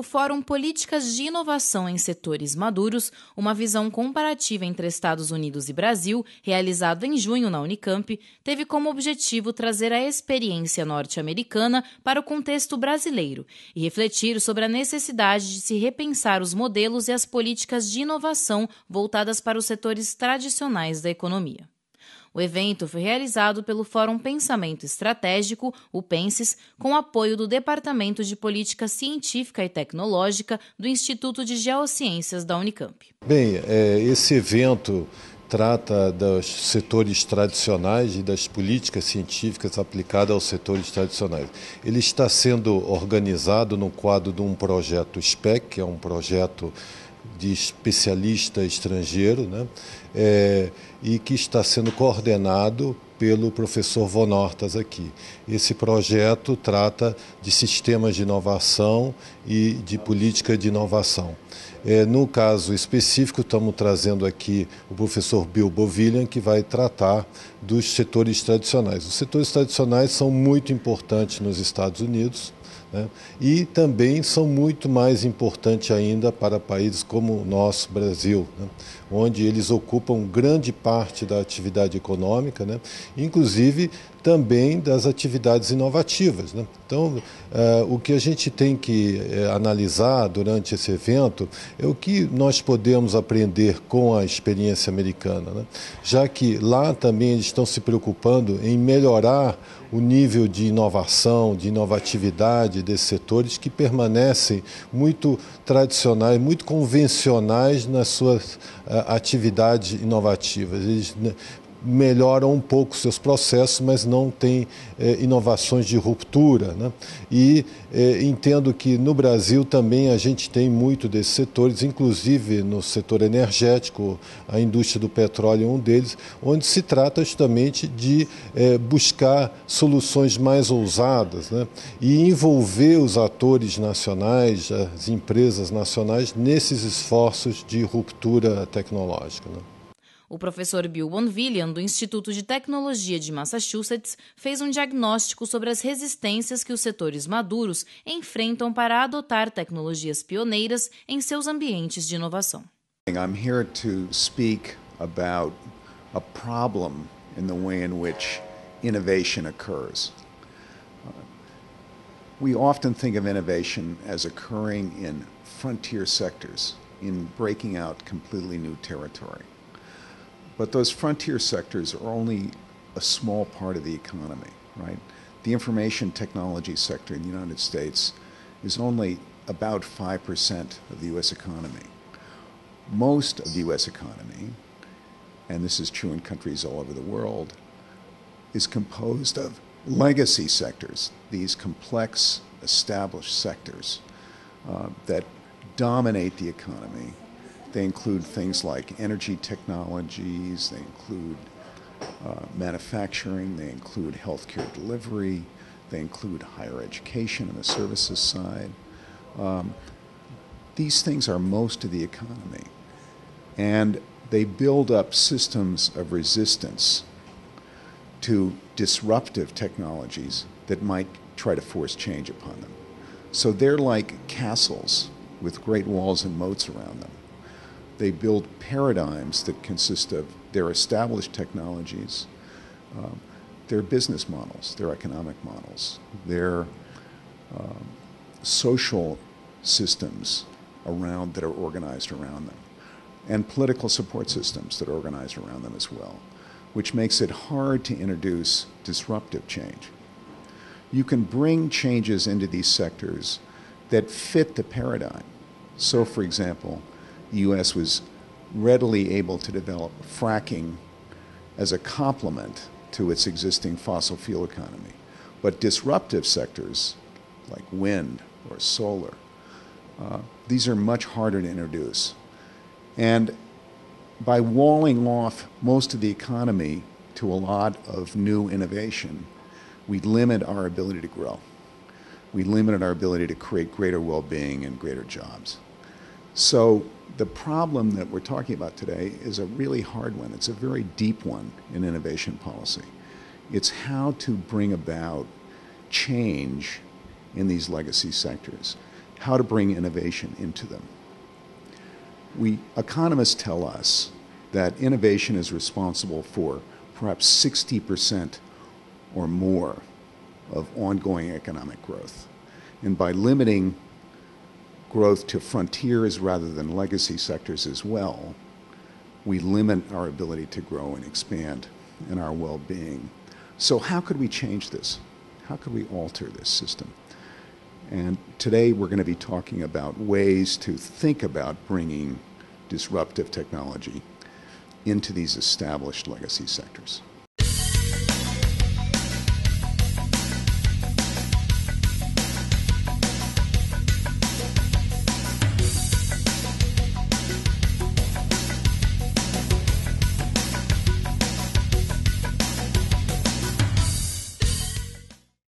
o Fórum Políticas de Inovação em Setores Maduros, uma visão comparativa entre Estados Unidos e Brasil, realizado em junho na Unicamp, teve como objetivo trazer a experiência norte-americana para o contexto brasileiro e refletir sobre a necessidade de se repensar os modelos e as políticas de inovação voltadas para os setores tradicionais da economia. O evento foi realizado pelo Fórum Pensamento Estratégico, o PENSES, com apoio do Departamento de Política Científica e Tecnológica do Instituto de Geociências da Unicamp. Bem, é, esse evento trata dos setores tradicionais e das políticas científicas aplicadas aos setores tradicionais. Ele está sendo organizado no quadro de um projeto SPEC, que é um projeto de especialista estrangeiro, né? É, e que está sendo coordenado pelo professor Von Hortas aqui. Esse projeto trata de sistemas de inovação e de política de inovação. É, no caso específico, estamos trazendo aqui o professor Bill Bovillian, que vai tratar dos setores tradicionais. Os setores tradicionais são muito importantes nos Estados Unidos. Né? E também são muito mais importantes ainda para países como o nosso Brasil, né? onde eles ocupam grande parte da atividade econômica né? inclusive também das atividades inovativas. Né? Então, eh, o que a gente tem que eh, analisar durante esse evento é o que nós podemos aprender com a experiência americana, né? já que lá também eles estão se preocupando em melhorar o nível de inovação, de inovatividade desses setores que permanecem muito tradicionais, muito convencionais nas suas uh, atividades inovativas. Eles né, melhoram um pouco seus processos, mas não têm eh, inovações de ruptura. Né? E eh, entendo que no Brasil também a gente tem muito desses setores, inclusive no setor energético, a indústria do petróleo é um deles, onde se trata justamente de eh, buscar soluções mais ousadas né? e envolver os atores nacionais, as empresas nacionais, nesses esforços de ruptura tecnológica. Né? O professor Bill Bonvillian, do Instituto de Tecnologia de Massachusetts, fez um diagnóstico sobre as resistências que os setores maduros enfrentam para adotar tecnologias pioneiras em seus ambientes de inovação. I'm here to speak about a problem in the way in which innovation occurs. Uh, we often think of innovation as occurring in frontier sectors, in breaking out completely new territory. But those frontier sectors are only a small part of the economy, right? The information technology sector in the United States is only about 5% of the U.S. economy. Most of the U.S. economy, and this is true in countries all over the world, is composed of legacy sectors, these complex, established sectors uh, that dominate the economy they include things like energy technologies, they include uh, manufacturing, they include healthcare delivery, they include higher education and the services side. Um, these things are most of the economy. And they build up systems of resistance to disruptive technologies that might try to force change upon them. So they're like castles with great walls and moats around them. They build paradigms that consist of their established technologies, um, their business models, their economic models, their um, social systems around that are organized around them, and political support systems that are organized around them as well, which makes it hard to introduce disruptive change. You can bring changes into these sectors that fit the paradigm. So, for example, the U.S. was readily able to develop fracking as a complement to its existing fossil fuel economy. But disruptive sectors like wind or solar, uh, these are much harder to introduce. And by walling off most of the economy to a lot of new innovation, we limit our ability to grow. We limited our ability to create greater well being and greater jobs. So the problem that we're talking about today is a really hard one. It's a very deep one in innovation policy. It's how to bring about change in these legacy sectors, how to bring innovation into them. We economists tell us that innovation is responsible for perhaps 60% or more of ongoing economic growth. And by limiting growth to frontiers rather than legacy sectors as well, we limit our ability to grow and expand and our well being. So, how could we change this? How could we alter this system? And today we're going to be talking about ways to think about bringing disruptive technology into these established legacy sectors.